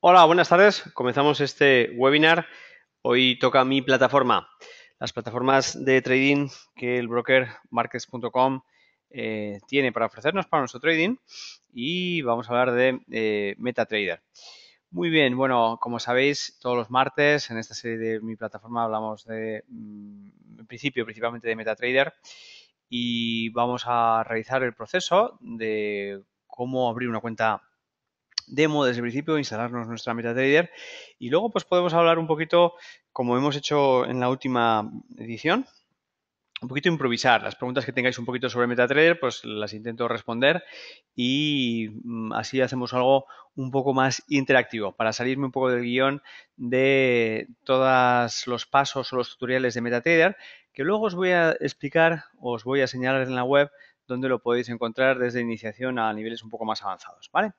Hola, buenas tardes. Comenzamos este webinar. Hoy toca mi plataforma. Las plataformas de trading que el broker markets.com eh, tiene para ofrecernos para nuestro trading. Y vamos a hablar de eh, MetaTrader. Muy bien, bueno, como sabéis, todos los martes en esta serie de mi plataforma hablamos de, mm, en principio, principalmente de MetaTrader. Y vamos a realizar el proceso de cómo abrir una cuenta demo desde el principio, instalarnos nuestra MetaTrader y luego pues podemos hablar un poquito, como hemos hecho en la última edición, un poquito improvisar. Las preguntas que tengáis un poquito sobre MetaTrader, pues las intento responder y mm, así hacemos algo un poco más interactivo para salirme un poco del guión de todos los pasos o los tutoriales de MetaTrader que luego os voy a explicar, os voy a señalar en la web donde lo podéis encontrar desde iniciación a niveles un poco más avanzados, ¿vale?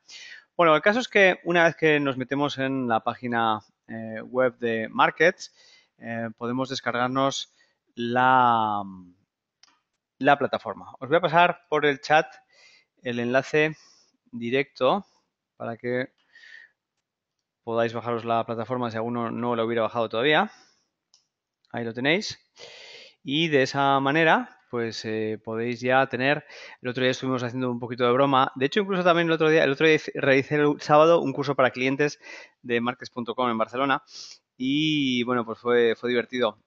Bueno, el caso es que una vez que nos metemos en la página eh, web de Markets, eh, podemos descargarnos la, la plataforma. Os voy a pasar por el chat el enlace directo para que podáis bajaros la plataforma si alguno no la hubiera bajado todavía. Ahí lo tenéis. Y de esa manera pues eh, podéis ya tener. El otro día estuvimos haciendo un poquito de broma. De hecho, incluso también el otro día, el otro día realicé el sábado un curso para clientes de markets.com en Barcelona. Y bueno, pues fue, fue divertido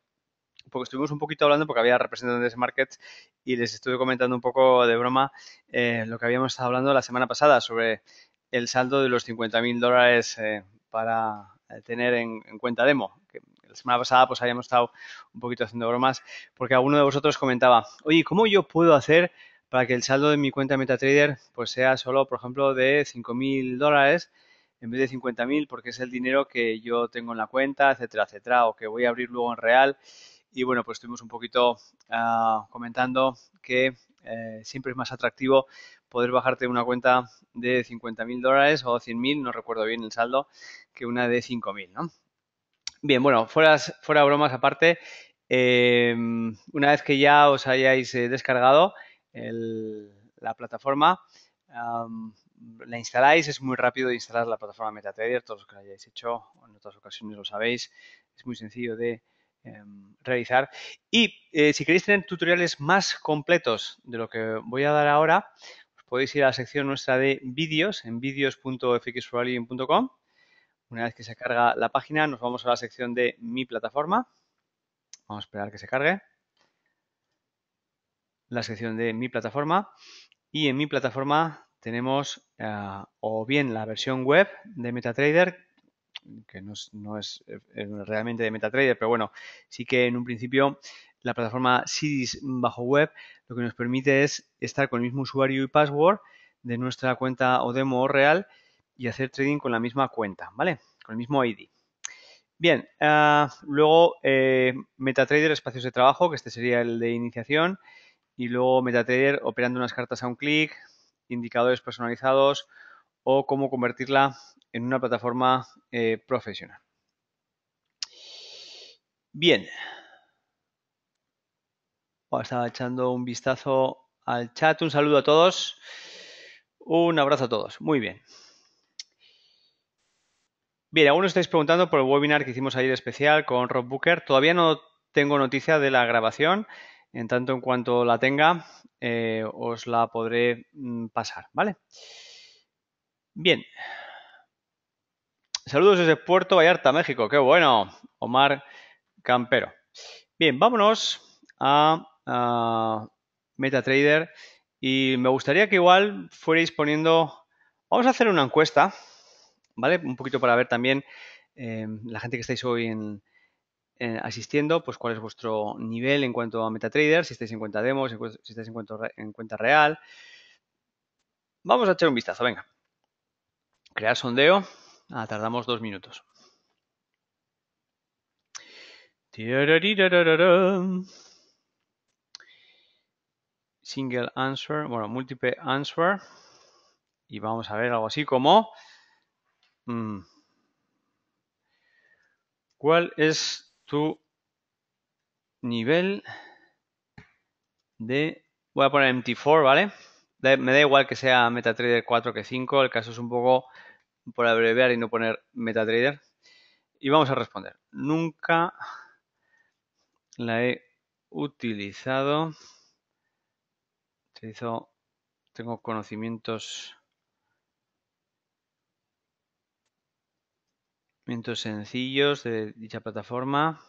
porque estuvimos un poquito hablando, porque había representantes de markets y les estuve comentando un poco de broma eh, lo que habíamos estado hablando la semana pasada sobre el saldo de los 50.000 dólares eh, para tener en, cuenta demo la semana pasada pues habíamos estado un poquito haciendo bromas, porque alguno de vosotros comentaba, oye, ¿cómo yo puedo hacer para que el saldo de mi cuenta MetaTrader pues sea solo, por ejemplo, de 5.000 dólares en vez de 50.000 porque es el dinero que yo tengo en la cuenta, etcétera, etcétera, o que voy a abrir luego en real. Y bueno, pues estuvimos un poquito ah, comentando que eh, siempre es más atractivo poder bajarte una cuenta de 50.000 dólares o 100.000, no recuerdo bien el saldo, que una de 5.000, ¿no? Bien, bueno, fuera, fuera bromas aparte, em, una vez que ya os hayáis eh, descargado la plataforma, la instaláis, es muy rápido de instalar la plataforma MetaTrader, todos los que lo hayáis hecho en otras ocasiones lo sabéis, es muy sencillo de em, realizar. Y eh, si queréis tener tutoriales más completos de lo que voy a dar ahora, podéis ir a la sección nuestra de vídeos en vídeos.fxrolling.com una vez que se carga la página, nos vamos a la sección de mi plataforma. Vamos a esperar que se cargue. La sección de mi plataforma. Y en mi plataforma tenemos eh, o bien la versión web de MetaTrader, que no es, eh, realmente de MetaTrader, pero bueno, sí que en un principio la plataforma Sidis bajo web lo que nos permite es estar con el mismo usuario y password de nuestra cuenta o demo o Real y hacer trading con la misma cuenta, ¿vale? Con el mismo ID. Bien, ah, luego eh, MetaTrader, espacios de trabajo, que este sería el de iniciación, y luego MetaTrader operando unas cartas a un clic, indicadores personalizados o cómo convertirla en una plataforma eh, profesional. Bien, estaba echando un vistazo al chat, un saludo a todos, un abrazo a todos, muy bien. Bien, algunos estáis preguntando por el webinar que hicimos ayer especial con Rob Booker. Todavía no tengo noticia de la grabación. En tanto en cuanto la tenga, eh, os la podré mm, pasar, ¿vale? Bien. Saludos desde Puerto Vallarta, México. Qué bueno. Omar Campero. Bien, vámonos a, a MetaTrader. Y me gustaría que igual fuerais poniendo... Vamos a hacer una encuesta ¿vale? Un poquito para ver también eh, la gente que estáis hoy asistiendo, pues cuál es vuestro nivel en cuanto a MetaTrader, si estáis en cuenta demo, si estáis en cuenta, real. Vamos a echar un vistazo, venga. Crear sondeo. Ah, tardamos dos minutos. Single answer, bueno, múltiple answer. Y vamos a ver algo así como Mm. ¿Cuál es tu nivel de... Voy a poner MT4, ¿vale? Me da igual que sea MetaTrader 4 que 5, el caso es un poco por abreviar y no poner MetaTrader. Y vamos a responder. Nunca la he utilizado. tengo conocimientos sencillos de dicha plataforma.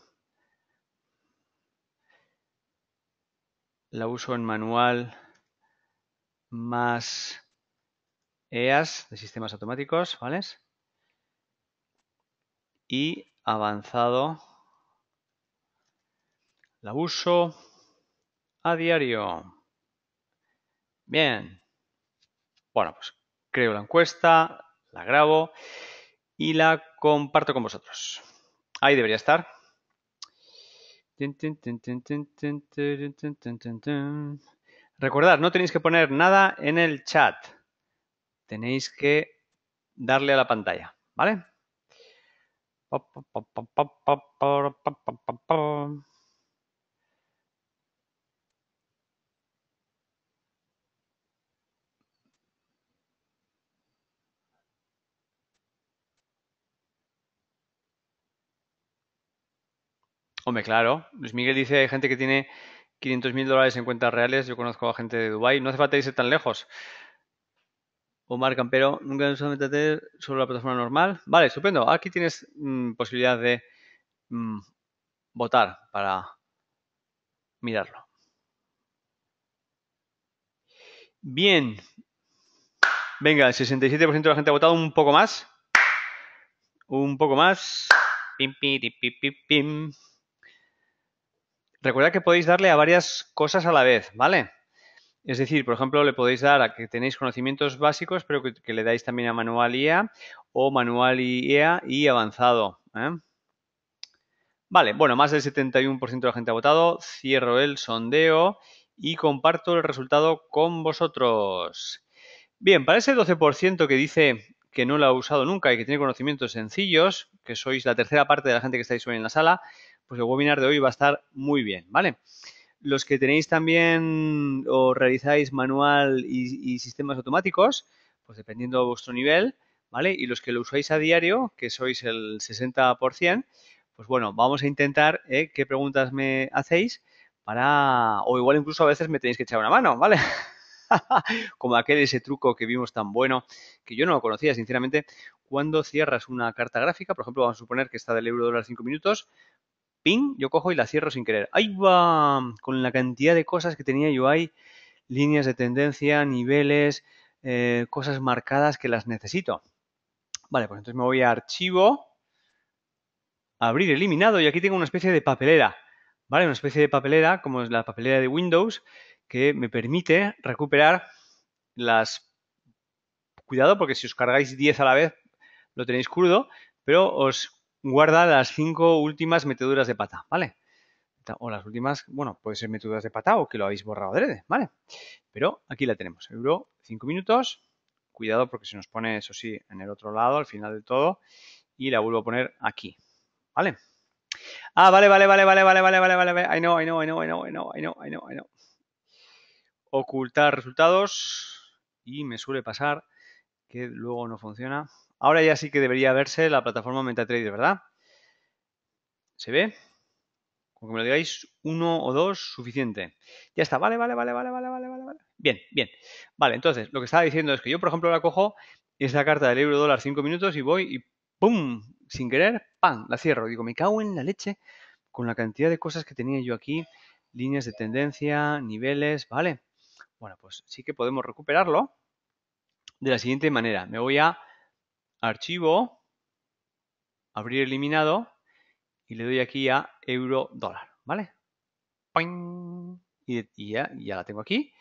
La uso en manual más EAS de sistemas automáticos, ¿vale? Y avanzado la uso a diario. Bien. Bueno, pues creo la encuesta, la grabo y la comparto con vosotros. Ahí debería estar. Recordad, no tenéis que poner nada en el chat. Tenéis que darle a la pantalla, ¿vale? Hombre, claro. Luis Miguel dice, hay gente que tiene 500.000 mil dólares en cuentas reales. Yo conozco a gente de Dubái. No hace falta irse tan lejos. Omar Campero, nunca nos meter sobre la plataforma normal. Vale, estupendo. Aquí tienes mm, posibilidad de mm, votar para mirarlo. Bien. Venga, el 67% de la gente ha votado un poco más. Un poco más. Pim, pim. Recuerda que podéis darle a varias cosas a la vez, ¿vale? Es decir, por ejemplo, le podéis dar a que tenéis conocimientos básicos, pero que, le dais también a manual IEA o manual IEA y avanzado. ¿eh? Vale, bueno, más del 71% de la gente ha votado. Cierro el sondeo y comparto el resultado con vosotros. Bien, para ese 12% que dice que no lo ha usado nunca y que tiene conocimientos sencillos, que sois la tercera parte de la gente que estáis hoy en la sala, pues el webinar de hoy va a estar muy bien, ¿vale? Los que tenéis también o realizáis manual y, sistemas automáticos, pues dependiendo de vuestro nivel, ¿vale? Y los que lo usáis a diario, que sois el 60%, pues bueno, vamos a intentar eh, qué preguntas me hacéis para, o igual incluso a veces me tenéis que echar una mano, ¿vale? Como aquel ese truco que vimos tan bueno, que yo no lo conocía, sinceramente, cuando cierras una carta gráfica, por ejemplo, vamos a suponer que está del euro dólar cinco minutos, ping, yo cojo y la cierro sin querer. ¡Ahí va! Con la cantidad de cosas que tenía yo hay líneas de tendencia, niveles, eh, cosas marcadas que las necesito. Vale, pues entonces me voy a archivo, abrir eliminado y aquí tengo una especie de papelera. Vale, una especie de papelera, como es la papelera de Windows, que me permite recuperar las... Cuidado, porque si os cargáis 10 a la vez, lo tenéis crudo, pero os guarda las cinco últimas meteduras de pata, ¿vale? O las últimas, bueno, puede ser meteduras de pata o que lo habéis borrado adrede, ¿vale? Pero aquí la tenemos, euro, cinco minutos, cuidado porque se nos pone, eso sí, en el otro lado, al final de todo, y la vuelvo a poner aquí, ¿vale? Ah, vale, vale, vale, vale, vale, vale, vale, vale, I know, I know, I know, I know, I know, I know, I know, Ocultar resultados y me suele pasar que luego no funciona. Ahora ya sí que debería verse la plataforma MetaTrader, ¿verdad? ¿Se ve? Como que me lo digáis uno o dos, suficiente. Ya está, vale, vale, vale, vale, vale, vale, vale. Bien, bien. Vale, entonces, lo que estaba diciendo es que yo, por ejemplo, la cojo esta carta del euro dólar cinco minutos y voy y ¡pum! Sin querer, ¡pam! La cierro. Digo, me cago en la leche con la cantidad de cosas que tenía yo aquí. Líneas de tendencia, niveles, ¿vale? Bueno, pues sí que podemos recuperarlo de la siguiente manera. Me voy a archivo, abrir eliminado y le doy aquí a euro dólar, ¿vale? Y, ya, la tengo aquí.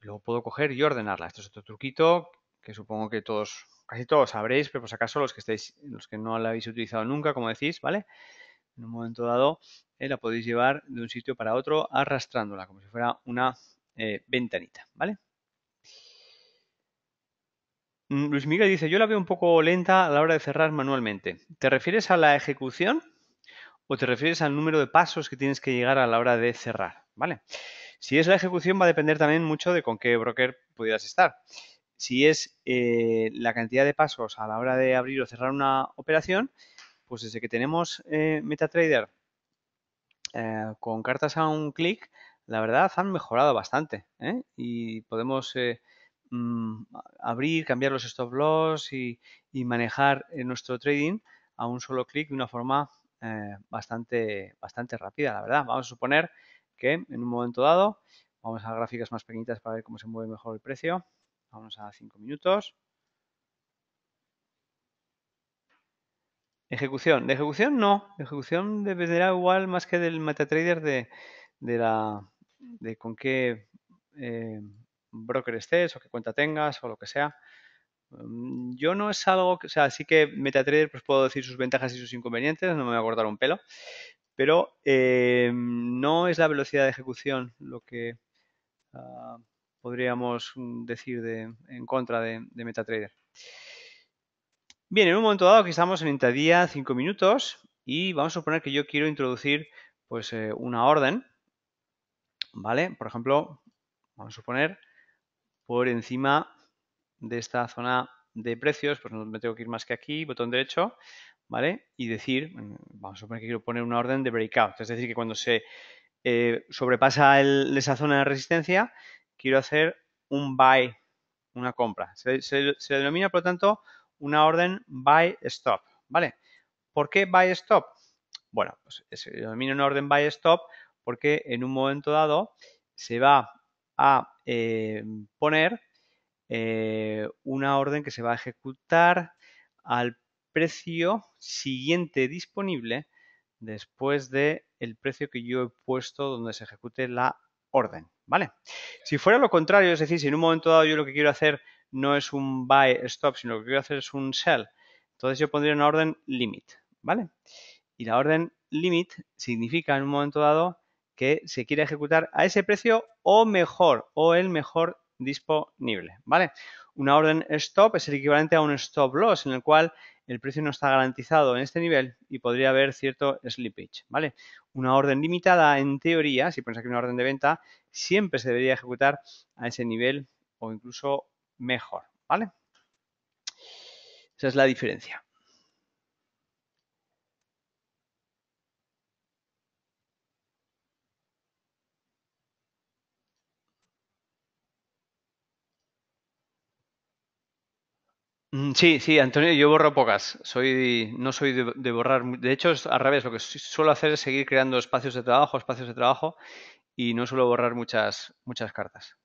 Luego puedo coger y ordenarla. Esto es otro truquito que supongo que todos, casi todos sabréis, pero por si acaso los que estáis, los que no la habéis utilizado nunca, como decís, ¿vale? En un momento dado eh, la podéis llevar de un sitio para otro arrastrándola, como si fuera una eh, ventanita, ¿vale? Mm, Luis Miguel dice, yo la veo un poco lenta a la hora de cerrar manualmente. ¿Te refieres a la ejecución o te refieres al número de pasos que tienes que llegar a la hora de cerrar? ¿Vale? Si es la ejecución va a depender también mucho de con qué broker pudieras estar. Si es eh, la cantidad de pasos a la hora de abrir o cerrar una operación, pues desde que tenemos eh, MetaTrader eh, con cartas a un clic, la verdad han mejorado bastante y podemos Mm, abrir, cambiar los stop loss y, manejar eh, nuestro trading a un solo clic de una forma eh, bastante, bastante rápida, la verdad. Vamos a suponer que en un momento dado, vamos a gráficas más pequeñitas para ver cómo se mueve mejor el precio. Vamos a 5 minutos. Ejecución. De ejecución no. De ejecución dependerá igual más que del MetaTrader de, de la de con qué eh, broker estés o qué cuenta tengas o lo que sea. Mm, yo no es algo que, o sea, sí que MetaTrader pues puedo decir sus ventajas y sus inconvenientes, no me voy a cortar un pelo, pero eh, no es la velocidad de ejecución lo que ah, podríamos mm, decir en contra de, MetaTrader. Bien, en un momento dado aquí estamos en intradía 5 minutos y vamos a suponer que yo quiero introducir pues eh, una orden, ¿vale? Por ejemplo, vamos a suponer por encima de esta zona de precios, pues no me tengo que ir más que aquí, botón derecho, ¿vale? Y decir, mm, vamos a suponer que quiero poner una orden de breakout, es decir, que cuando se eh, sobrepasa esa zona de resistencia, quiero hacer un buy, una compra. Se, denomina, por lo tanto, una orden buy stop, ¿vale? ¿Por qué buy stop? Bueno, pues se denomina una orden buy stop porque en un momento dado se va a eh, poner eh, una orden que se va a ejecutar al precio siguiente disponible después de el precio que yo he puesto donde se ejecute la orden, ¿vale? Si fuera lo contrario, es decir, si en un momento dado yo lo que quiero hacer no es un buy stop, sino lo que quiero hacer es un sell, entonces yo pondría una orden limit, ¿vale? Y la orden limit significa en un momento dado que se quiera ejecutar a ese precio o mejor, o el mejor disponible, ¿vale? Una orden stop es el equivalente a un stop loss en el cual el precio no está garantizado en este nivel y podría haber cierto slippage, ¿vale? Una orden limitada, en teoría, si pones aquí una orden de venta, siempre se debería ejecutar a ese nivel o incluso mejor, ¿vale? Esa es la diferencia. Mm, sí, sí, Antonio, yo borro pocas. Soy, no soy de, borrar. De hecho, es al revés. Lo que suelo hacer es seguir creando espacios de trabajo, espacios de trabajo, y no suelo borrar muchas, muchas cartas.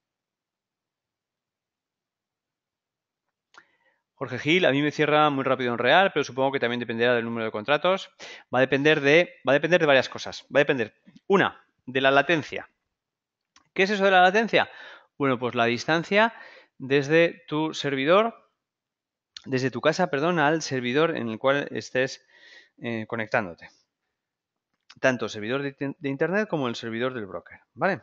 Jorge Gil, a mí me cierra muy rápido en real, pero supongo que también dependerá del número de contratos. Va a depender de, va a depender de varias cosas. Va a depender, una, de la latencia. ¿Qué es eso de la latencia? Bueno, pues la distancia desde tu servidor desde tu casa perdón, al servidor en el cual estés eh, conectándote. Tanto el servidor de, Internet como el servidor del broker. ¿vale?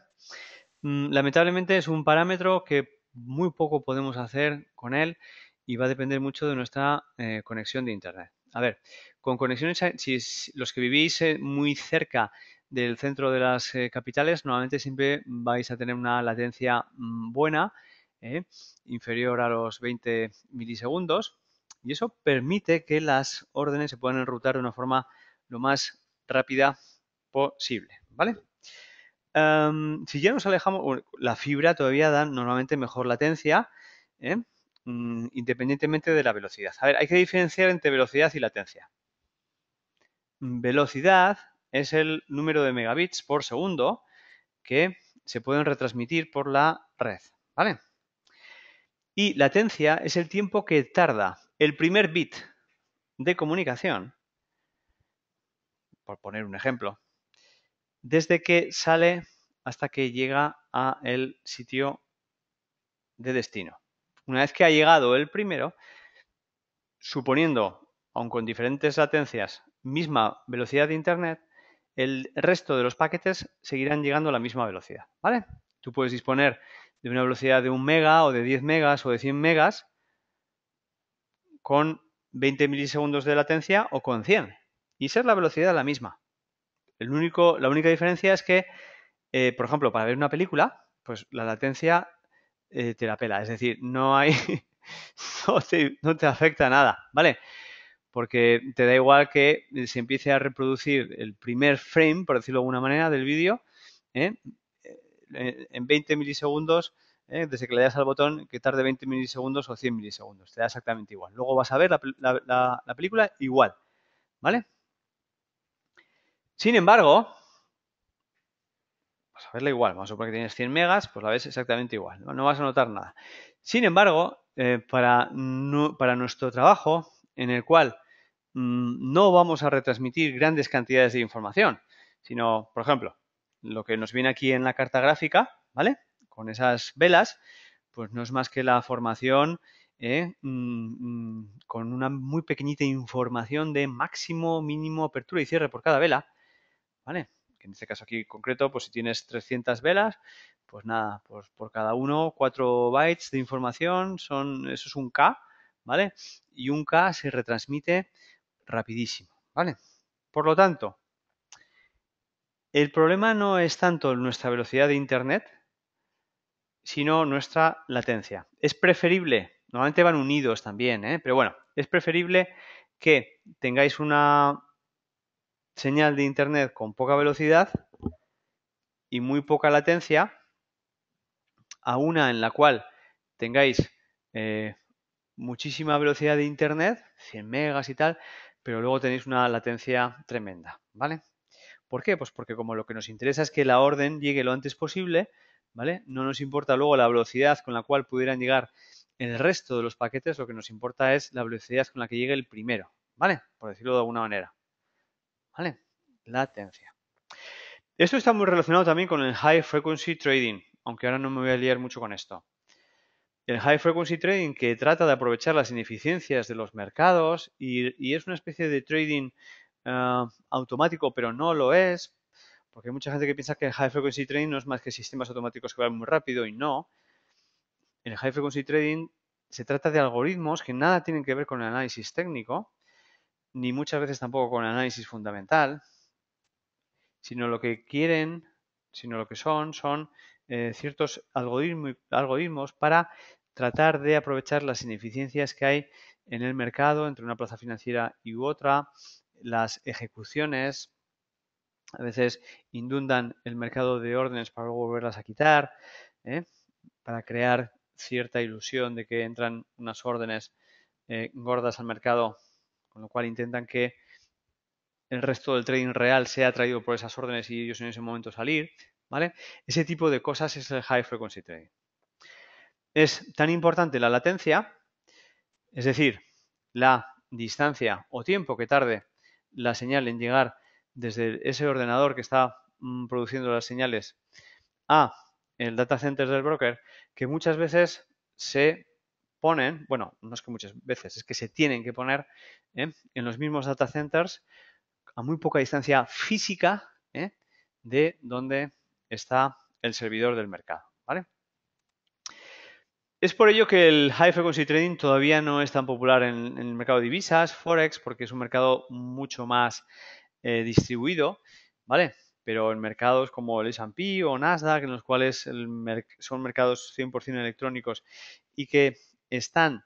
Mm, lamentablemente es un parámetro que muy poco podemos hacer con él y va a depender mucho de nuestra eh, conexión de Internet. A ver, con conexiones, si los que vivís eh, muy cerca del centro de las capitales, normalmente siempre vais a tener una latencia mm, buena ¿eh? inferior a los 20 milisegundos y eso permite que las órdenes se puedan enrutar de una forma lo más rápida posible, ¿vale? Em, si ya nos alejamos, la fibra todavía da normalmente mejor latencia, ¿eh? mm, independientemente de la velocidad. A ver, hay que diferenciar entre velocidad y latencia. Velocidad es el número de megabits por segundo que se pueden retransmitir por la red, ¿vale? Y latencia es el tiempo que tarda el primer bit de comunicación, por poner un ejemplo, desde que sale hasta que llega a el sitio de destino. Una vez que ha llegado el primero, suponiendo, aun con diferentes latencias, misma velocidad de Internet, el resto de los paquetes seguirán llegando a la misma velocidad, ¿vale? Tú puedes disponer de una velocidad de 1 mega o de 10 megas o de 100 megas con 20 milisegundos de latencia o con 100 y ser la velocidad la misma. El único, la única diferencia es que, eh, por ejemplo, para ver una película, pues la latencia eh, te la pela, es decir, no hay, no te, no te afecta nada, ¿vale? Porque te da igual que se empiece a reproducir el primer frame, por decirlo de alguna manera, del vídeo, ¿eh? Eh, en 20 milisegundos, eh, desde que le das al botón, que tarde 20 milisegundos o 100 milisegundos. Te da exactamente igual. Luego vas a ver la, película igual. ¿Vale? Sin embargo, vas a verla igual. Vamos a suponer que tienes 100 megas, pues la ves exactamente igual. No, vas a notar nada. Sin embargo, eh, para, nuestro trabajo, en el cual mm, no vamos a retransmitir grandes cantidades de información, sino, por ejemplo, lo que nos viene aquí en la carta gráfica, ¿vale? Con esas velas, pues no es más que la formación eh, mm, mm, con una muy pequeñita información de máximo, mínimo, apertura y cierre por cada vela, ¿vale? En este caso aquí concreto, pues si tienes 300 velas, pues nada, pues por cada uno 4 bytes de información, son, eso es un K, ¿vale? Y un K se retransmite rapidísimo, ¿vale? Por lo tanto, el problema no es tanto nuestra velocidad de Internet, sino nuestra latencia. Es preferible, normalmente van unidos también, ¿eh? pero bueno, es preferible que tengáis una señal de Internet con poca velocidad y muy poca latencia a una en la cual tengáis eh, muchísima velocidad de Internet, 100 megas y tal, pero luego tenéis una latencia tremenda, ¿vale? ¿Por qué? Pues porque como lo que nos interesa es que la orden llegue lo antes posible, ¿vale? No nos importa luego la velocidad con la cual pudieran llegar el resto de los paquetes, lo que nos importa es la velocidad con la que llegue el primero, ¿vale? Por decirlo de alguna manera. ¿Vale? Latencia. Esto está muy relacionado también con el high frequency trading, aunque ahora no me voy a liar mucho con esto. El high frequency trading que trata de aprovechar las ineficiencias de los mercados y es una especie de trading Ah, automático, pero no lo es, porque hay mucha gente que piensa que el High Frequency Trading no es más que sistemas automáticos que van muy rápido y no. En el High Frequency Trading se trata de algoritmos que nada tienen que ver con el análisis técnico, ni muchas veces tampoco con el análisis fundamental, sino lo que quieren, sino lo que son, son eh, ciertos algoritmos para tratar de aprovechar las ineficiencias que hay en el mercado entre una plaza financiera y otra, las ejecuciones a veces inundan el mercado de órdenes para luego volverlas a quitar, ¿eh? para crear cierta ilusión de que entran unas órdenes eh, gordas al mercado, con lo cual intentan que el resto del trading real sea atraído por esas órdenes y ellos en ese momento salir, ¿vale? Ese tipo de cosas es el high frequency trading. Es tan importante la latencia, es decir, la distancia o tiempo que tarde la señal en llegar desde ese ordenador que está mm, produciendo las señales a el data center del broker, que muchas veces se ponen, bueno, no es que muchas veces, es que se tienen que poner ¿eh? en los mismos data centers a muy poca distancia física ¿eh? de donde está el servidor del mercado. ¿vale? Es por ello que el High Frequency Trading todavía no es tan popular en, el mercado de divisas, Forex, porque es un mercado mucho más eh, distribuido, ¿vale? Pero en mercados como el S&P o Nasdaq, en los cuales son mercados 100% electrónicos y que están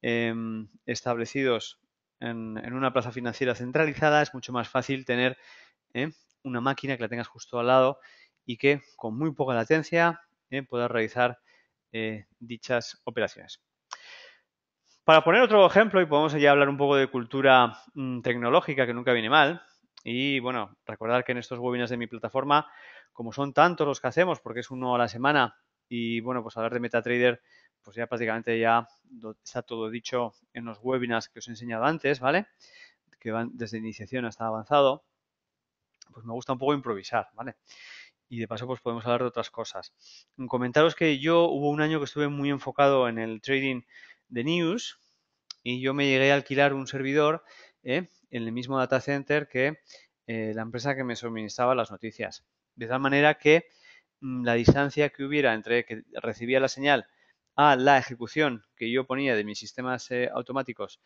em, establecidos en, una plaza financiera centralizada, es mucho más fácil tener ¿eh? una máquina que la tengas justo al lado y que con muy poca latencia ¿eh? puedas realizar eh, dichas operaciones. Para poner otro ejemplo, y podemos ya hablar un poco de cultura mm, tecnológica, que nunca viene mal, y bueno, recordar que en estos webinars de mi plataforma, como son tantos los que hacemos, porque es uno a la semana, y bueno, pues hablar de MetaTrader, pues ya prácticamente ya está todo dicho en los webinars que os he enseñado antes, ¿vale? Que van desde iniciación hasta avanzado. Pues me gusta un poco improvisar, ¿vale? y de paso pues podemos hablar de otras cosas. Comentaros que yo hubo un año que estuve muy enfocado en el trading de news y yo me llegué a alquilar un servidor eh, en el mismo data center que eh, la empresa que me suministraba las noticias. De tal manera que mm, la distancia que hubiera entre que recibía la señal a la ejecución que yo ponía de mis sistemas eh, automáticos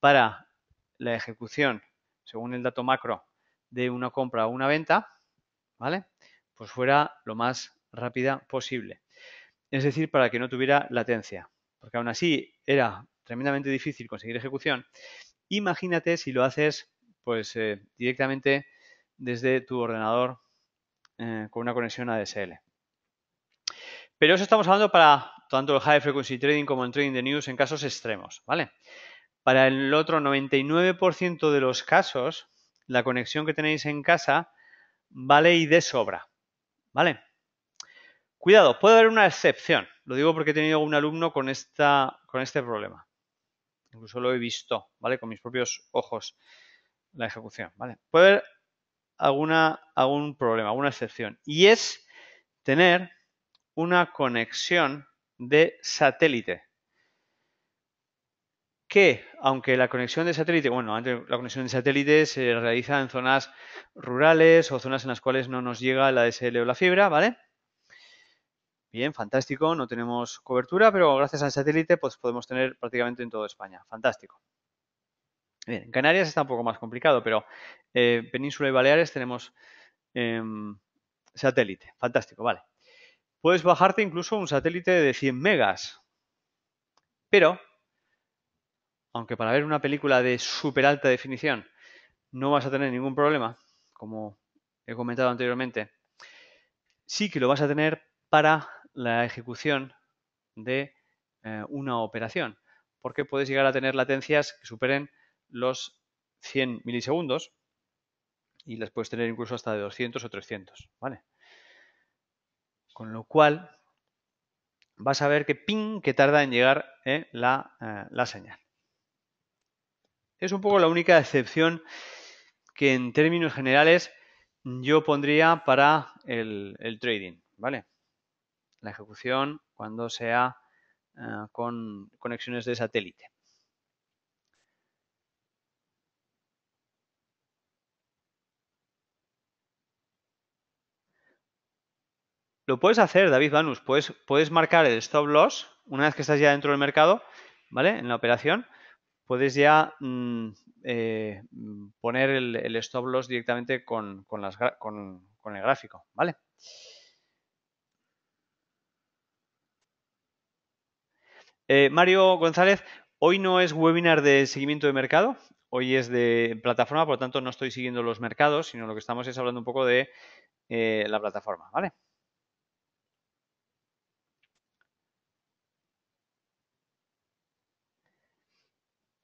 para la ejecución, según el dato macro, de una compra o una venta, ¿vale? pues fuera lo más rápida posible. Es decir, para que no tuviera latencia. Porque aún así era tremendamente difícil conseguir ejecución. Imagínate si lo haces pues eh, directamente desde tu ordenador eh, con una conexión ADSL. Pero eso estamos hablando para tanto el high frequency trading como el trading de news en casos extremos, ¿vale? Para el otro 99% de los casos, la conexión que tenéis en casa vale y de sobra. ¿Vale? Cuidado, puede haber una excepción. Lo digo porque he tenido un alumno con, esta, con este problema. Incluso lo he visto, ¿vale? Con mis propios ojos la ejecución, ¿vale? Puede haber alguna, algún problema, alguna excepción. Y es tener una conexión de satélite que, aunque la conexión de satélite, bueno, la conexión de satélite se realiza en zonas rurales o zonas en las cuales no nos llega la DSL o la fibra, ¿vale? Bien, fantástico, no tenemos cobertura, pero gracias al satélite pues podemos tener prácticamente en toda España, fantástico. Bien, en Canarias está un poco más complicado, pero en eh, Península y Baleares tenemos em, satélite, fantástico, vale. Puedes bajarte incluso un satélite de 100 megas, pero aunque para ver una película de súper alta definición no vas a tener ningún problema, como he comentado anteriormente, sí que lo vas a tener para la ejecución de eh, una operación, porque puedes llegar a tener latencias que superen los 100 milisegundos y las puedes tener incluso hasta de 200 o 300, ¿vale? Con lo cual, vas a ver que ping, que tarda en llegar eh, la, eh, la señal. Es un poco la única excepción que en términos generales yo pondría para el, trading, ¿vale? La ejecución cuando sea eh, con conexiones de satélite. Lo puedes hacer, David Vanus, puedes, puedes marcar el stop loss una vez que estás ya dentro del mercado, ¿vale? En la operación Puedes ya mm, eh, mm, poner el, stop loss directamente con, el gráfico, ¿vale? Eh, Mario González, hoy no es webinar de seguimiento de mercado, hoy es de plataforma, por lo tanto no estoy siguiendo los mercados, sino lo que estamos es hablando un poco de eh, la plataforma, ¿vale?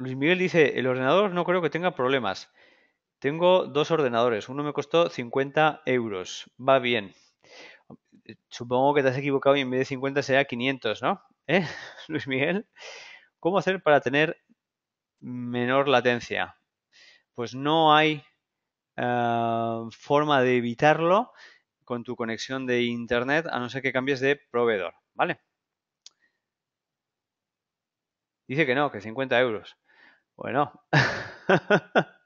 Luis Miguel dice, el ordenador no creo que tenga problemas. Tengo dos ordenadores, uno me costó 50 euros, va bien. Supongo que te has equivocado y en vez de 50 será 500, ¿no? ¿Eh? Luis Miguel, ¿cómo hacer para tener menor latencia? Pues no hay eh, forma de evitarlo con tu conexión de internet a no ser que cambies de proveedor, ¿vale? Dice que no, que 50 euros. Bueno.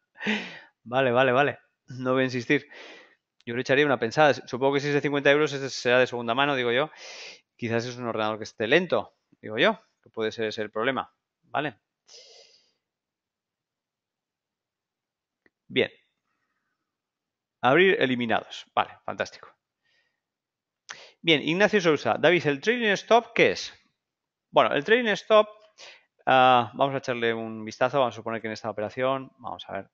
vale, vale, vale. No voy a insistir. Yo le echaría una pensada. Supongo que si es de 50 euros este será de segunda mano, digo yo. Quizás es un ordenador que esté lento, digo yo. Que puede ser ese el problema. Vale. Bien. Abrir eliminados. Vale, fantástico. Bien, Ignacio Sousa. David, ¿el trading stop qué es? Bueno, el trading stop Ah, vamos a echarle un vistazo, vamos a suponer que en esta operación, vamos a ver.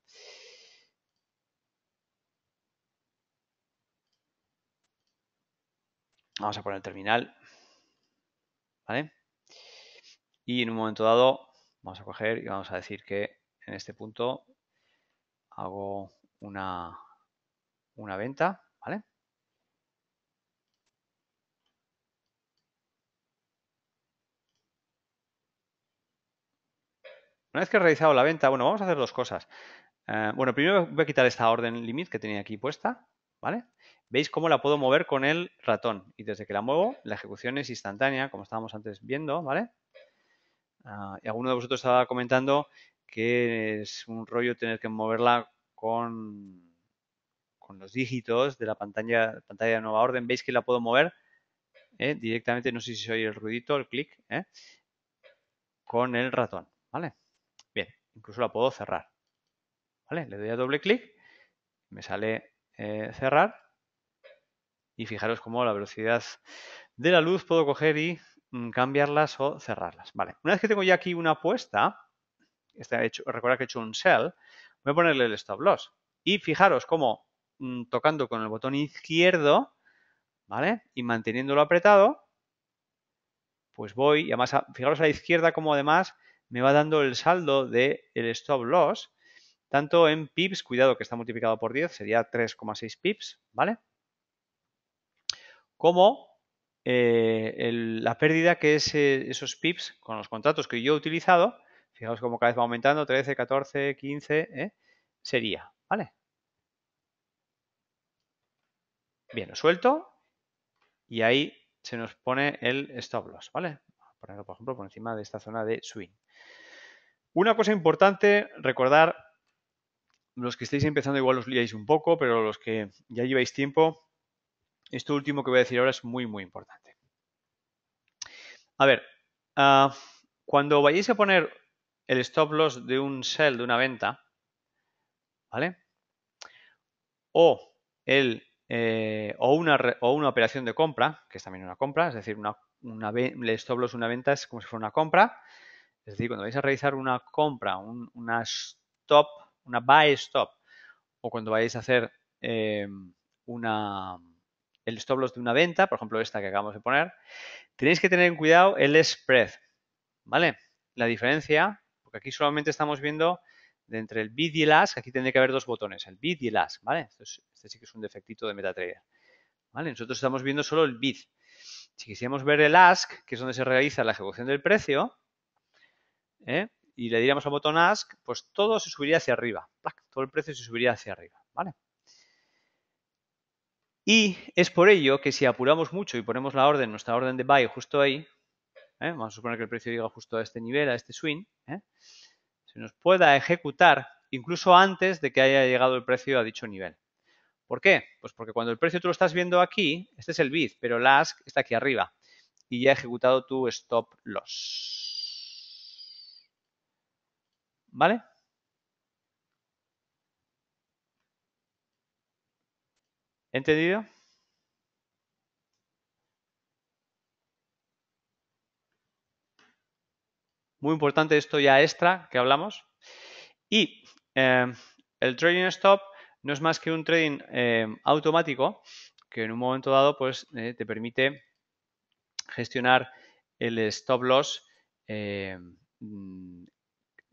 Vamos a poner el terminal, ¿vale? Y en un momento dado vamos a coger y vamos a decir que en este punto hago una venta Una vez que he realizado la venta, bueno, vamos a hacer dos cosas. Eh, bueno, primero voy a quitar esta orden limit que tenía aquí puesta, ¿vale? Veis cómo la puedo mover con el ratón y desde que la muevo, la ejecución es instantánea, como estábamos antes viendo, ¿vale? Ah, y alguno de vosotros estaba comentando que es un rollo tener que moverla con, con los dígitos de la pantalla, pantalla de nueva orden. Veis que la puedo mover ¿eh? directamente, no sé si oye el ruidito, el clic, ¿eh? con el ratón, ¿vale? Incluso la puedo cerrar. ¿Vale? Le doy a doble clic, me sale eh, cerrar. Y fijaros cómo la velocidad de la luz puedo coger y mm, cambiarlas o cerrarlas. Vale, una vez que tengo ya aquí una puesta, está hecho, recuerda que he hecho un sell, voy a ponerle el stop loss. Y fijaros cómo mm, tocando con el botón izquierdo, ¿vale? Y manteniéndolo apretado, pues voy, y además, fijaros a la izquierda como además me va dando el saldo del el stop loss, tanto en pips, cuidado que está multiplicado por 10, sería 3,6 pips, ¿vale? Como eh, la pérdida que es, esos pips con los contratos que yo he utilizado, fijaos cómo cada vez va aumentando, 13, 14, 15, sería, ¿vale? Bien, lo suelto y ahí se nos pone el stop loss, ¿vale? Ponerlo, por ejemplo, por encima de esta zona de swing. Una cosa importante, recordar, los que estáis empezando igual os liáis un poco, pero los que ya lleváis tiempo, esto último que voy a decir ahora es muy, muy importante. A ver, ah, cuando vayáis a poner el stop loss de un sell, de una venta, ¿vale? O, el, eh, o, una, o una operación de compra, que es también una compra, es decir, una, el stop loss, una venta es como si fuera una compra, es decir, cuando vais a realizar una compra, una stop, una buy stop, o cuando vais a hacer eh, una, el stop loss de una venta, por ejemplo esta que acabamos de poner, tenéis que tener en cuidado el spread, ¿vale? La diferencia, porque aquí solamente estamos viendo de entre el bid y el ask, aquí tendría que haber dos botones, el bid y el ask, ¿vale? este sí que es un defectito de MetaTrader, ¿vale? Nosotros estamos viendo solo el bid. Si quisiéramos ver el ask, que es donde se realiza la ejecución del precio, ¿eh? y le diríamos al botón ask, pues todo se subiría hacia arriba. Todo el precio se subiría hacia arriba. ¿vale? Y es por ello que si apuramos mucho y ponemos la orden, nuestra orden de buy justo ahí, ¿eh? vamos a suponer que el precio llega justo a este nivel, a este swing, ¿eh? se nos pueda ejecutar incluso antes de que haya llegado el precio a dicho nivel. ¿Por qué? Pues porque cuando el precio tú lo estás viendo aquí, este es el bid, pero el ask está aquí arriba y ya ha ejecutado tu stop loss. ¿Vale? ¿Entendido? Muy importante esto ya extra que hablamos. Y eh, el trading stop no es más que un trading eh, automático que en un momento dado pues, eh, te permite gestionar el stop loss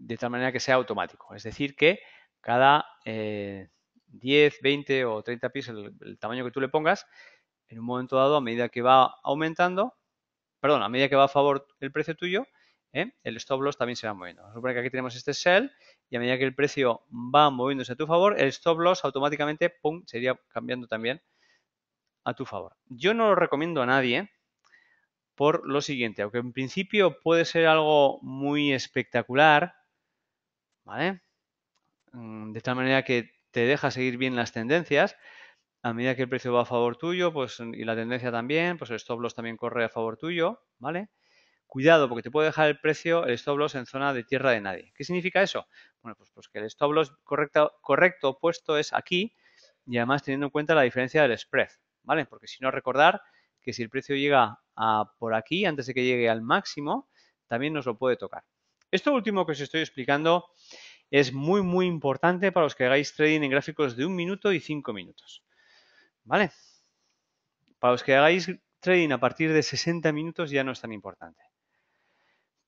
de tal manera que sea automático. Es decir, que cada 10, eh, 20 o 30 pies, el, tamaño que tú le pongas, en un momento dado, a medida que va aumentando, perdón, a medida que va a favor el precio tuyo, ¿eh? el stop loss también se va moviendo. Supone que aquí tenemos este sell y a medida que el precio va moviéndose a tu favor, el stop loss automáticamente pum, cambiando también a tu favor. Yo no lo recomiendo a nadie por lo siguiente, aunque en principio puede ser algo muy espectacular, ¿vale? Mm, de tal manera que te deja seguir bien las tendencias. A medida que el precio va a favor tuyo, pues y la tendencia también, pues el stop loss también corre a favor tuyo, ¿vale? Cuidado, porque te puede dejar el precio, el stop loss en zona de tierra de nadie. ¿Qué significa eso? Bueno, pues, pues que el stop loss correcto, correcto puesto es aquí y además teniendo en cuenta la diferencia del spread, ¿vale? Porque si no recordar que si el precio llega a por aquí antes de que llegue al máximo, también nos lo puede tocar. Esto último que os estoy explicando es muy, muy importante para los que hagáis trading en gráficos de un minuto y cinco minutos. ¿Vale? Para los que hagáis trading a partir de 60 minutos ya no es tan importante.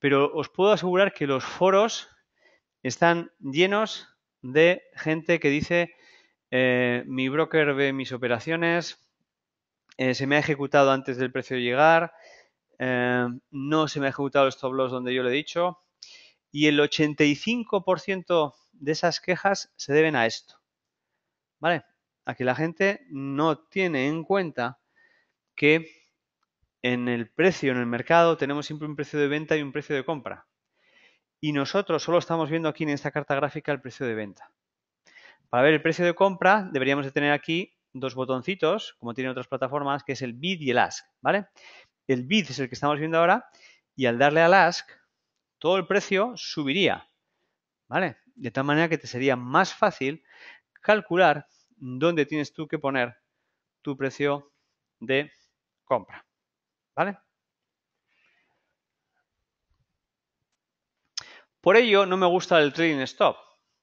Pero os puedo asegurar que los foros están llenos de gente que dice, eh, mi broker ve mis operaciones, eh, se me ha ejecutado antes del precio de llegar, eh, no se me ha ejecutado estos blogs donde yo le he dicho. Y el 85% de esas quejas se deben a esto. ¿Vale? A que la gente no tiene en cuenta que en el precio, en el mercado, tenemos siempre un precio de venta y un precio de compra. Y nosotros solo estamos viendo aquí en esta carta gráfica el precio de venta. Para ver el precio de compra deberíamos de tener aquí dos botoncitos, como tienen otras plataformas, que es el bid y el ask, ¿vale? El bid es el que estamos viendo ahora y al darle al ask todo el precio subiría, ¿vale? De tal manera que te sería más fácil calcular dónde tienes tú que poner tu precio de compra, ¿vale? Por ello no me gusta el trading stop,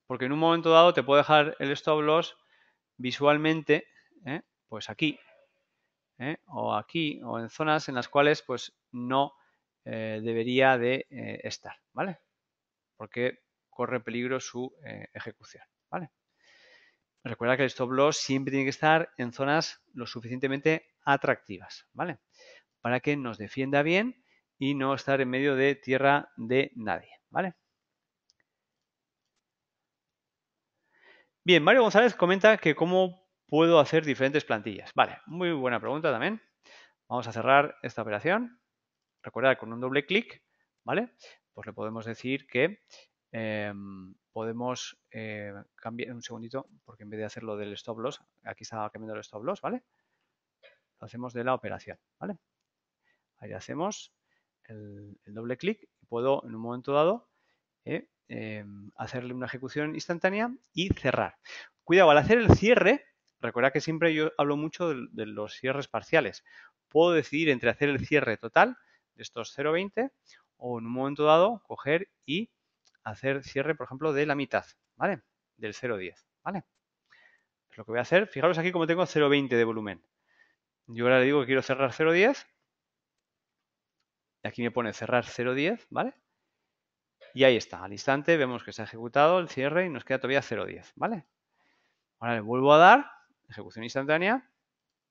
porque en un momento dado te puedo dejar el stop loss visualmente, ¿eh? pues aquí, ¿eh? o aquí, o en zonas en las cuales pues no eh, debería de eh, estar, ¿vale? Porque corre peligro su eh, ejecución, ¿vale? Recuerda que el stop loss siempre tiene que estar en zonas lo suficientemente atractivas, ¿vale? Para que nos defienda bien y no estar en medio de tierra de nadie, ¿vale? Bien, Mario González comenta que cómo puedo hacer diferentes plantillas. Vale, muy buena pregunta también. Vamos a cerrar esta operación recordar, con un doble clic, ¿vale? Pues le podemos decir que em, podemos eh, cambiar un segundito, porque en vez de hacerlo del stop loss, aquí estaba cambiando el stop loss, ¿vale? Lo hacemos de la operación, ¿vale? Ahí hacemos el, doble clic y puedo en un momento dado eh, em, hacerle una ejecución instantánea y cerrar. Cuidado, al hacer el cierre, recuerda que siempre yo hablo mucho de los cierres parciales. Puedo decidir entre hacer el cierre total de estos 0,20 o en un momento dado coger y hacer cierre, por ejemplo, de la mitad, ¿vale? Del 0,10, ¿vale? Pues lo que voy a hacer, fijaros aquí como tengo 0,20 de volumen. Yo ahora le digo que quiero cerrar 0,10. Y aquí me pone cerrar 0,10, ¿vale? Y ahí está, al instante vemos que se ha ejecutado el cierre y nos queda todavía 0,10, ¿vale? Ahora le vuelvo a dar, ejecución instantánea,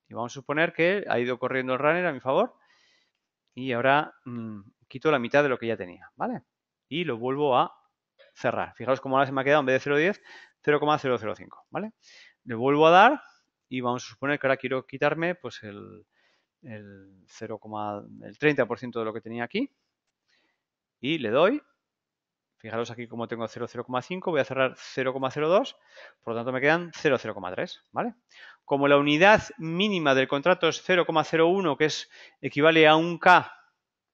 y vamos a suponer que ha ido corriendo el runner a mi favor y ahora mm, quito la mitad de lo que ya tenía, ¿vale? Y lo vuelvo a cerrar. Fijaos cómo ahora se me ha quedado en vez de 0,10, 0,005, ¿vale? Le vuelvo a dar y vamos a suponer que ahora quiero quitarme pues el, el, 0, el 30% de lo que tenía aquí y le doy Fijaros aquí como tengo 0.05, voy a cerrar 0,02, por lo tanto me quedan 0,03, ¿vale? Como la unidad mínima del contrato es 0,01, que es equivale a un K,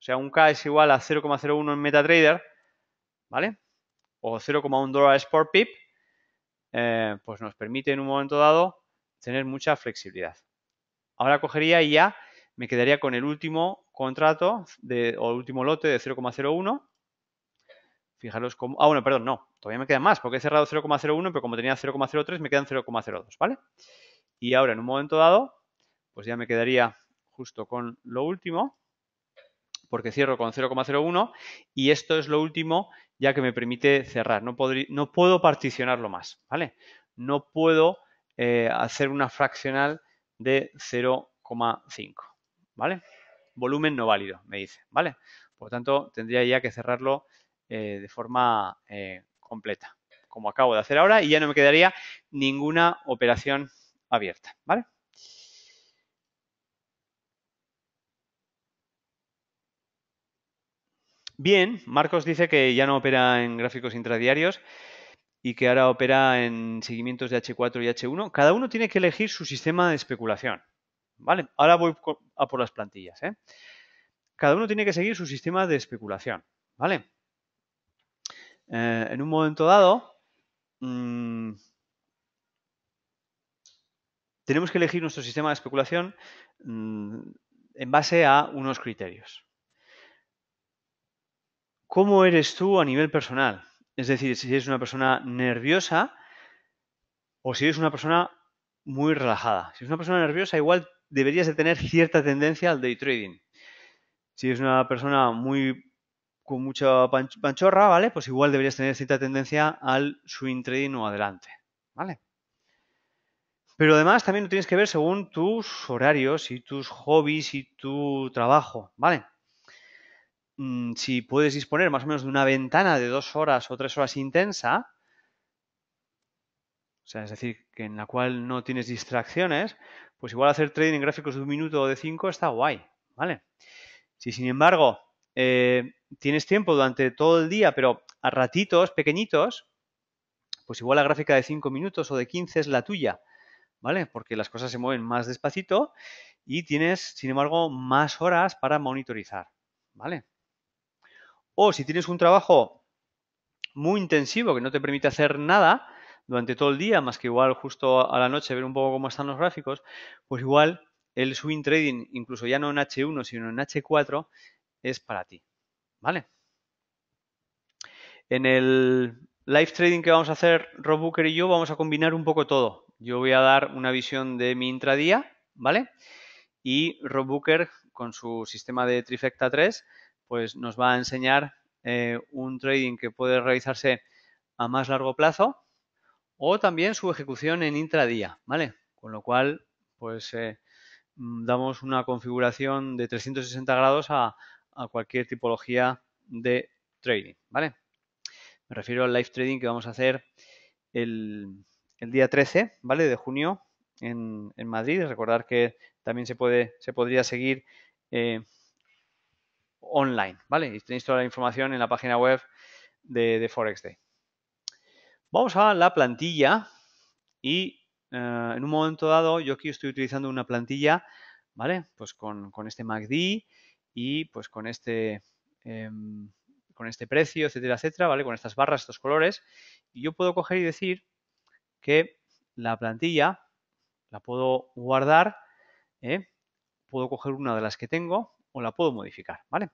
o sea, un K es igual a 0,01 en MetaTrader, ¿vale? O 0,1 dólares por pip, eh, pues nos permite en un momento dado tener mucha flexibilidad. Ahora cogería y ya me quedaría con el último contrato o último lote de 0,01 Fijaros cómo. Ah, bueno, perdón, no. Todavía me quedan más, porque he cerrado 0,01, pero como tenía 0,03, me quedan 0,02, ¿vale? Y ahora, en un momento dado, pues ya me quedaría justo con lo último, porque cierro con 0,01 y esto es lo último ya que me permite cerrar. No, no puedo particionarlo más, ¿vale? No puedo eh, hacer una fraccional de 0,5, ¿vale? Volumen no válido, me dice, ¿vale? Por lo tanto, tendría ya que cerrarlo eh, de forma eh, completa, como acabo de hacer ahora, y ya no me quedaría ninguna operación abierta, ¿vale? Bien, Marcos dice que ya no opera en gráficos intradiarios y que ahora opera en seguimientos de H4 y H1. Cada uno tiene que elegir su sistema de especulación. ¿vale? Ahora voy a por las plantillas. ¿eh? Cada uno tiene que seguir su sistema de especulación. ¿vale? Eh, en un momento dado, mm, tenemos que elegir nuestro sistema de especulación mm, en base a unos criterios. ¿Cómo eres tú a nivel personal? Es decir, si eres una persona nerviosa o si eres una persona muy relajada. Si eres una persona nerviosa, igual deberías de tener cierta tendencia al day trading. Si eres una persona muy con mucha panchorra, ¿vale? Pues igual deberías tener cierta tendencia al swing trading o adelante, ¿vale? Pero además también lo tienes que ver según tus horarios y tus hobbies y tu trabajo, ¿vale? Mm, si puedes disponer más o menos de una ventana de dos horas o tres horas intensa, o sea, es decir, que en la cual no tienes distracciones, pues igual hacer trading en gráficos de un minuto o de cinco está guay, ¿vale? Si sin embargo eh, tienes tiempo durante todo el día, pero a ratitos pequeñitos, pues igual la gráfica de 5 minutos o de 15 es la tuya, ¿vale? Porque las cosas se mueven más despacito y tienes, sin embargo, más horas para monitorizar, ¿vale? O si tienes un trabajo muy intensivo que no te permite hacer nada durante todo el día, más que igual justo a la noche ver un poco cómo están los gráficos, pues igual el swing trading, incluso ya no en H1, sino en H4, es para ti. ¿Vale? En el live trading que vamos a hacer Rob Booker y yo vamos a combinar un poco todo. Yo voy a dar una visión de mi intradía, ¿vale? Y Rob Booker con su sistema de Trifecta 3 pues nos va a enseñar eh, un trading que puede realizarse a más largo plazo o también su ejecución en intradía, ¿vale? Con lo cual, pues eh, damos una configuración de 360 grados a, a cualquier tipología de trading, ¿vale? Me refiero al live trading que vamos a hacer el, el día 13, ¿vale? De junio en, en, Madrid. Recordar que también se, puede, se podría seguir eh, online, ¿vale? Y tenéis toda la información en la página web de, de Forex Day. Vamos a la plantilla y eh, en un momento dado yo aquí estoy utilizando una plantilla, ¿vale? Pues con, con este MACD y pues con este, em, con este precio, etcétera, etcétera, ¿vale? Con estas barras, estos colores. Y yo puedo coger y decir que la plantilla la puedo guardar, ¿eh? puedo coger una de las que tengo o la puedo modificar, ¿vale?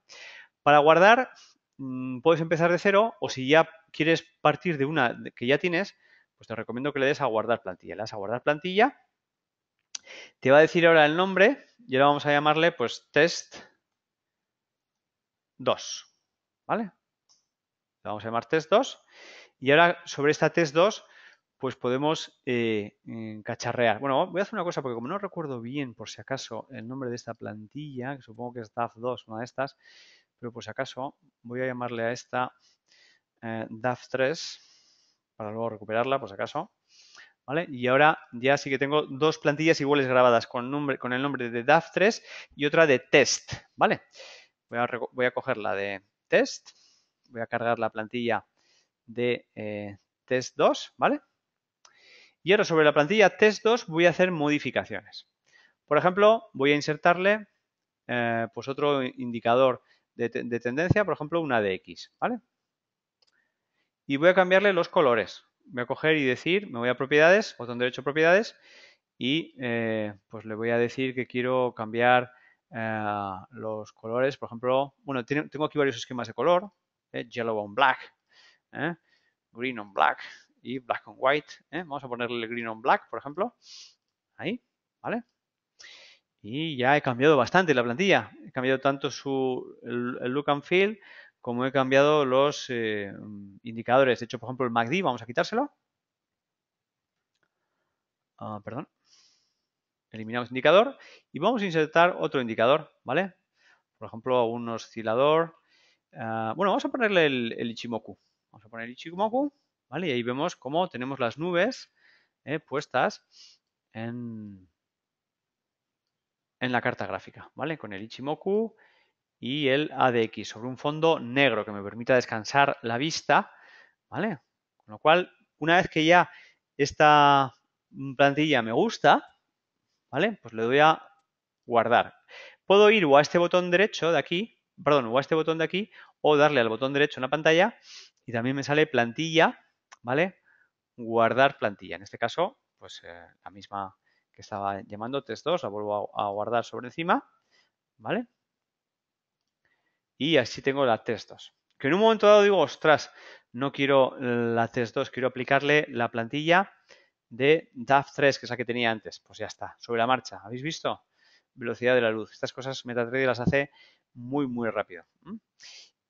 Para guardar mm, puedes empezar de cero o si ya quieres partir de una que ya tienes, pues te recomiendo que le des a guardar plantilla. Le das a guardar plantilla. Te va a decir ahora el nombre y ahora vamos a llamarle pues test 2. ¿Vale? vamos a llamar test 2. Y ahora sobre esta test 2, pues podemos eh, mm, cacharrear. Bueno, voy a hacer una cosa porque como no recuerdo bien, por si acaso, el nombre de esta plantilla, que supongo que es DAF2, una de estas, pero por si acaso voy a llamarle a esta eh, DAF3 para luego recuperarla, por si acaso. ¿Vale? Y ahora ya sí que tengo dos plantillas iguales grabadas con, nombre, con el nombre de DAF3 y otra de test, ¿vale? vale Voy a, coger la de test, voy a cargar la plantilla de eh, test 2, ¿vale? Y ahora sobre la plantilla test 2 voy a hacer modificaciones. Por ejemplo, voy a insertarle eh, pues otro indicador de, tendencia, por ejemplo, una de X, ¿vale? Y voy a cambiarle los colores. Voy a coger y decir, me voy a propiedades, botón derecho propiedades, y eh, pues le voy a decir que quiero cambiar eh, los colores, por ejemplo, bueno, tengo aquí varios esquemas de color, eh, yellow on black, eh, green on black y black on white. Vamos a ponerle green on black, por ejemplo, ahí, ¿vale? Y ya he cambiado bastante la plantilla, he cambiado tanto su, el, look and feel como he cambiado los indicadores. De hecho, por ejemplo, el MACD, vamos a quitárselo. Ah, perdón, Eliminamos indicador y vamos a insertar otro indicador, ¿vale? Por ejemplo, un oscilador. Ah, bueno, vamos a ponerle el, Ichimoku. Vamos a poner el Ichimoku, ¿vale? Y ahí vemos cómo tenemos las nubes eh, puestas en, en la carta gráfica, ¿vale? Con el Ichimoku y el ADX sobre un fondo negro que me permita descansar la vista, ¿vale? Con lo cual, una vez que ya esta plantilla me gusta, ¿vale? Pues le doy a guardar. Puedo ir o a este botón derecho de aquí, perdón, o a este botón de aquí, o darle al botón derecho en la pantalla y también me sale plantilla, ¿vale? Guardar plantilla. En este caso, pues eh, la misma que estaba llamando test 2, la vuelvo a, guardar sobre encima, ¿vale? Y así tengo la test 2. Que en un momento dado digo, ostras, no quiero la test 2, quiero aplicarle la plantilla de DAF 3, que es la que tenía antes. Pues ya está, sobre la marcha. ¿Habéis visto? Velocidad de la luz. Estas cosas MetaTrader las hace muy, muy rápido.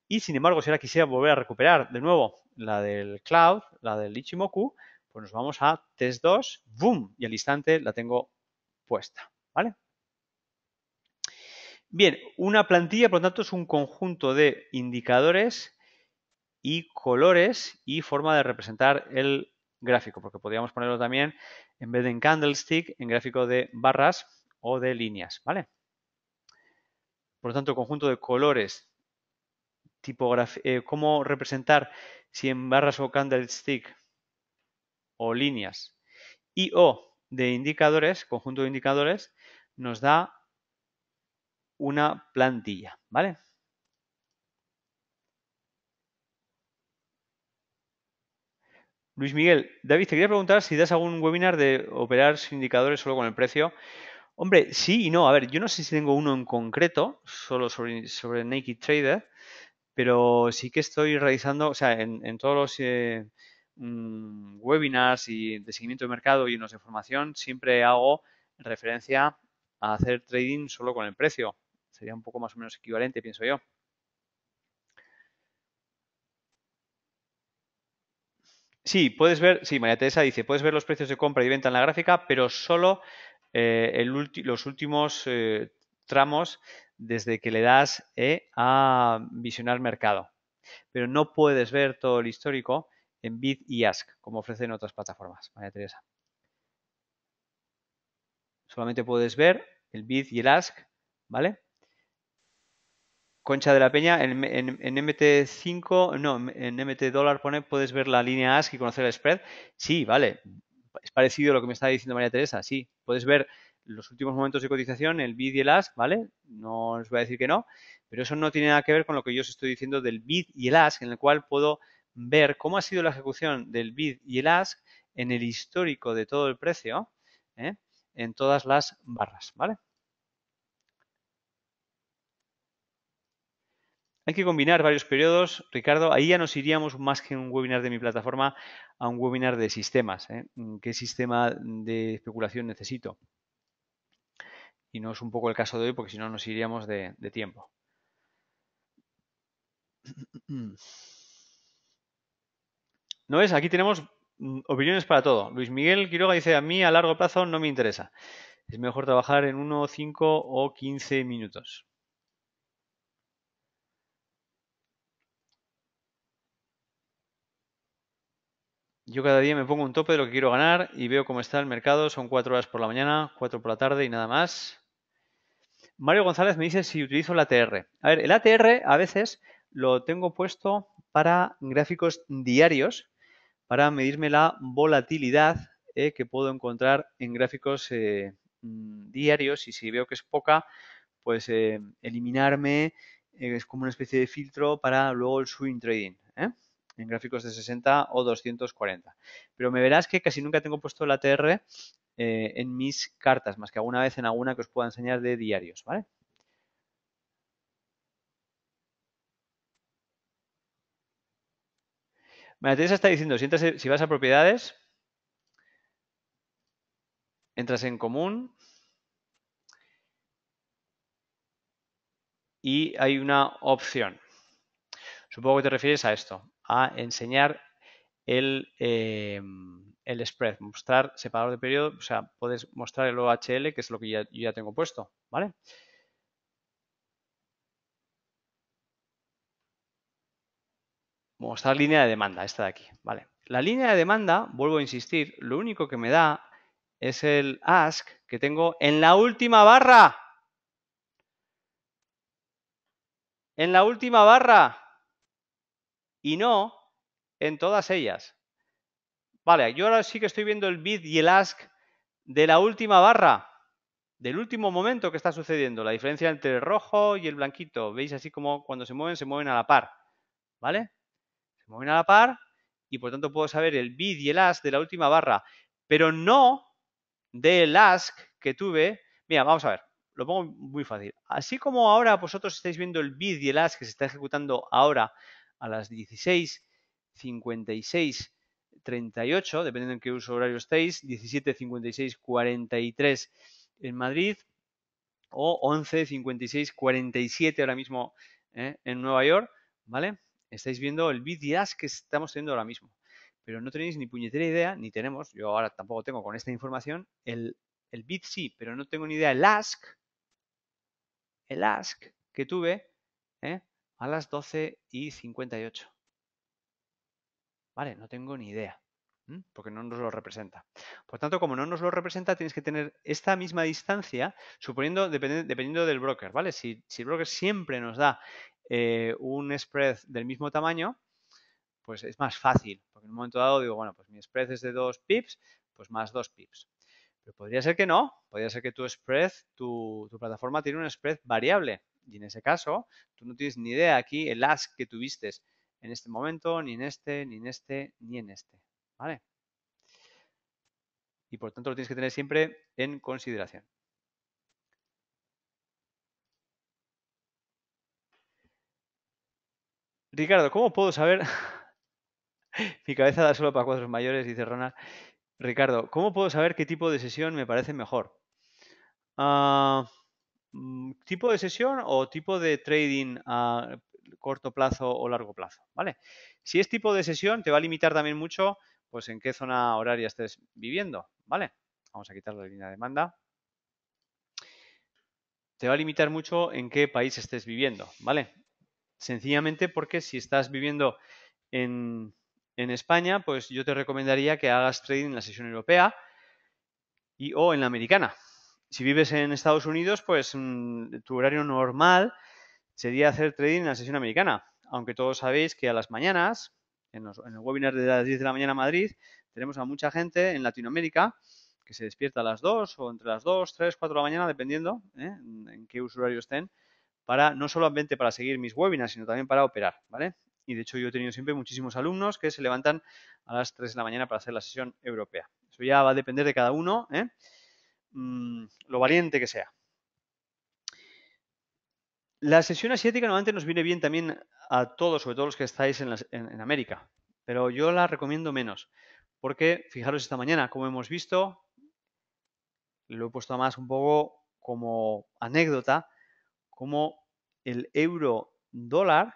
Y sin embargo, si ahora quisiera volver a recuperar de nuevo la del cloud, la del Ichimoku, pues nos vamos a test 2, boom, y al instante la tengo puesta, ¿vale? Bien, una plantilla, por lo tanto, es un conjunto de indicadores y colores y forma de representar el gráfico, porque podríamos ponerlo también en vez de en candlestick, en gráfico de barras o de líneas, ¿vale? Por lo tanto, conjunto de colores, eh, cómo representar si en barras o candlestick o líneas. Y O de indicadores, conjunto de indicadores, nos da una plantilla, ¿vale? Luis Miguel, David, te quería preguntar si das algún webinar de operar sin indicadores solo con el precio. Hombre, sí y no. A ver, yo no sé si tengo uno en concreto, solo sobre, Naked Trader, pero sí que estoy realizando, o sea, en, todos los eh, mm, webinars y de seguimiento de mercado y en de formación, siempre hago referencia a hacer trading solo con el precio. Sería un poco más o menos equivalente, pienso yo. Sí, puedes ver, sí, María Teresa dice, puedes ver los precios de compra y venta en la gráfica, pero solo eh, los últimos eh, tramos desde que le das eh, a visionar mercado. Pero no puedes ver todo el histórico en Bid y Ask, como ofrecen otras plataformas, María Teresa. Solamente puedes ver el Bid y el Ask, ¿vale? Concha de la Peña, en, MT5, no, en MT dólar pone, puedes ver la línea ASK y conocer el spread. Sí, vale, es parecido a lo que me estaba diciendo María Teresa, sí, puedes ver los últimos momentos de cotización, el BID y el ASK, ¿vale? No os voy a decir que no, pero eso no tiene nada que ver con lo que yo os estoy diciendo del BID y el ASK, en el cual puedo ver cómo ha sido la ejecución del BID y el ASK en el histórico de todo el precio, ¿eh? en todas las barras, ¿vale? Hay que combinar varios periodos, Ricardo. Ahí ya nos iríamos más que un webinar de mi plataforma a un webinar de sistemas. ¿eh? Mm, ¿Qué sistema de especulación necesito? Y no es un poco el caso de hoy porque si no nos iríamos de, tiempo. No es, aquí tenemos mm, opiniones para todo. Luis Miguel Quiroga dice, a mí a largo plazo no me interesa. Es mejor trabajar en 1, 5 o 15 minutos. Yo cada día me pongo un tope de lo que quiero ganar y veo cómo está el mercado. Son cuatro horas por la mañana, cuatro por la tarde y nada más. Mario González me dice si utilizo el ATR. A ver, el ATR a veces lo tengo puesto para gráficos diarios, para medirme la volatilidad eh, que puedo encontrar en gráficos eh, mm, diarios y si veo que es poca, pues eh, eliminarme, es como una especie de filtro para luego el swing trading en gráficos de 60 o 240. Pero me verás que casi nunca tengo puesto la TR eh, en mis cartas, más que alguna vez en alguna que os pueda enseñar de diarios, ¿vale? está diciendo, si, si vas a propiedades, entras en común y hay una opción. Supongo que te refieres a esto a enseñar el, em, el spread, mostrar separador de periodo, o sea, puedes mostrar el OHL, que es lo que ya, yo ya tengo puesto, ¿vale? Mostrar línea de demanda, esta de aquí, ¿vale? La línea de demanda, vuelvo a insistir, lo único que me da es el ask que tengo en la última barra. En la última barra y no en todas ellas. Vale, yo ahora sí que estoy viendo el bid y el ask de la última barra, del último momento que está sucediendo, la diferencia entre el rojo y el blanquito. Veis así como cuando se mueven, se mueven a la par. ¿Vale? Se mueven a la par y por tanto puedo saber el bid y el ask de la última barra, pero no del ask que tuve. Mira, vamos a ver, lo pongo muy fácil. Así como ahora vosotros estáis viendo el bid y el ask que se está ejecutando ahora a las 16.56.38, 38, dependiendo en qué uso horario estéis, 17.56.43 en Madrid o 11.56.47 ahora mismo ¿eh? en Nueva York, ¿vale? Estáis viendo el ask que estamos teniendo ahora mismo, pero no tenéis ni puñetera idea, ni tenemos, yo ahora tampoco tengo con esta información, el, el sí, pero no tengo ni idea el ask, el ask que tuve, ¿eh? a las 12 y 58. Vale, no tengo ni idea, porque no nos lo representa. Por tanto, como no nos lo representa, tienes que tener esta misma distancia, suponiendo, dependiendo, del broker, ¿vale? Si, el broker siempre nos da eh, un spread del mismo tamaño, pues es más fácil, porque en un momento dado digo, bueno, pues mi spread es de 2 pips, pues más 2 pips. Pero podría ser que no, podría ser que tu spread, tu, tu plataforma tiene un spread variable, y en ese caso, tú no tienes ni idea aquí el ask que tuviste en este momento, ni en este, ni en este, ni en este. ¿Vale? Y por tanto lo tienes que tener siempre en consideración. Ricardo, ¿cómo puedo saber? Mi cabeza da solo para cuadros mayores, dice Ronald. Ricardo, ¿cómo puedo saber qué tipo de sesión me parece mejor? Ah, Mm, tipo de sesión o tipo de trading a corto plazo o largo plazo, ¿vale? Si es tipo de sesión, te va a limitar también mucho, pues, en qué zona horaria estés viviendo, ¿vale? Vamos a quitar la línea de demanda. Te va a limitar mucho en qué país estés viviendo, ¿vale? Sencillamente porque si estás viviendo en, España, pues yo te recomendaría que hagas trading en la sesión europea y o en la americana, si vives en Estados Unidos, pues mm, tu horario normal sería hacer trading en la sesión americana. Aunque todos sabéis que a las mañanas, en, los, el webinar de las 10 de la mañana Madrid, tenemos a mucha gente en Latinoamérica que se despierta a las 2 o entre las 2, 3, 4 de la mañana, dependiendo ¿eh? en, qué usuario estén, para no solamente para seguir mis webinars, sino también para operar, ¿vale? Y de hecho yo he tenido siempre muchísimos alumnos que se levantan a las 3 de la mañana para hacer la sesión europea. Eso ya va a depender de cada uno, ¿eh? Mm, lo valiente que sea. La sesión asiática normalmente nos viene bien también a todos, sobre todo los que estáis en, en América, pero yo la recomiendo menos, porque fijaros esta mañana, como hemos visto, lo he puesto más un poco como anécdota, como el euro dólar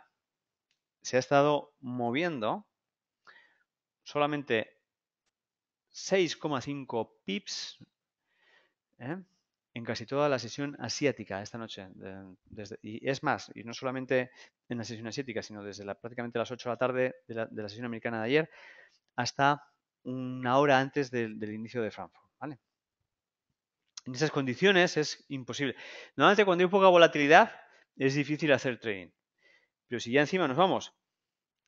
se ha estado moviendo solamente 6,5 pips ¿eh? en casi toda la sesión asiática esta noche. y es más, y no solamente en la sesión asiática, sino desde prácticamente las 8 de la tarde de la, sesión americana de ayer hasta una hora antes del, inicio de Frankfurt. En esas condiciones es imposible. Normalmente cuando hay poca volatilidad es difícil hacer trading. Pero si ya encima nos vamos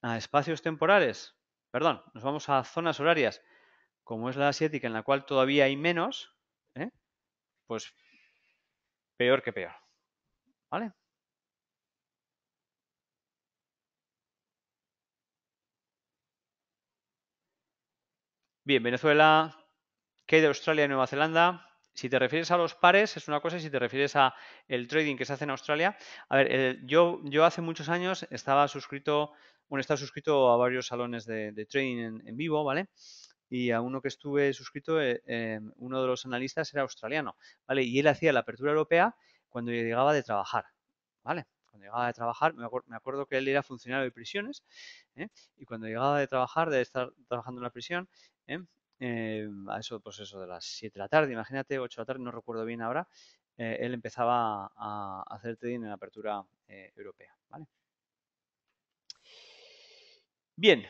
a espacios temporales, perdón, nos vamos a zonas horarias, como es la asiática, en la cual todavía hay menos, pues peor que peor. ¿Vale? Bien, Venezuela, ¿qué de Australia y Nueva Zelanda? Si te refieres a los pares es una cosa, si te refieres a el trading que se hace en Australia, a ver, yo, yo hace muchos años estaba suscrito, bueno, estaba suscrito a varios salones de, trading en vivo, ¿vale? y a uno que estuve suscrito, eh, em, uno de los analistas era australiano, ¿vale? Y él hacía la apertura europea cuando llegaba de trabajar, ¿vale? Cuando llegaba de trabajar, me, acuerdo, que él era funcionario de prisiones, ¿eh? y cuando llegaba de trabajar, de estar trabajando en la prisión, ¿eh? em, a eso, pues eso, de las 7 de la tarde, imagínate, 8 de la tarde, no recuerdo bien ahora, eh, él empezaba a hacer trading en la apertura europea, ¿vale? Bien,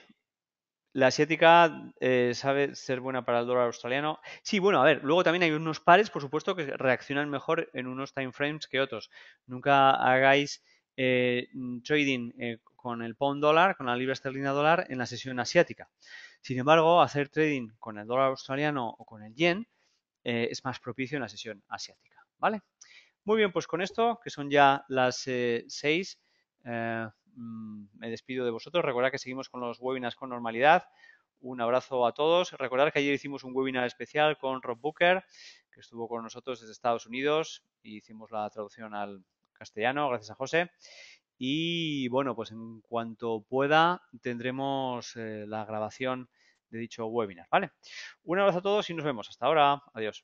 la asiática eh, sabe ser buena para el dólar australiano. Sí, bueno, a ver, luego también hay unos pares, por supuesto, que reaccionan mejor en unos time frames que otros. Nunca hagáis eh, trading eh, con el pound dólar, con la libra esterlina dólar en la sesión asiática. Sin embargo, hacer trading con el dólar australiano o con el yen es más propicio en la sesión asiática, ¿vale? Muy bien, pues con esto, que son ya las seis. Mm, me despido de vosotros. Recordad que seguimos con los webinars con normalidad. Un abrazo a todos. Recordad que ayer hicimos un webinar especial con Rob Booker, que estuvo con nosotros desde Estados Unidos y hicimos la traducción al castellano, gracias a José. Y bueno, pues en cuanto pueda tendremos eh, la grabación de dicho webinar, ¿vale? Un abrazo a todos y nos vemos. Hasta ahora. Adiós.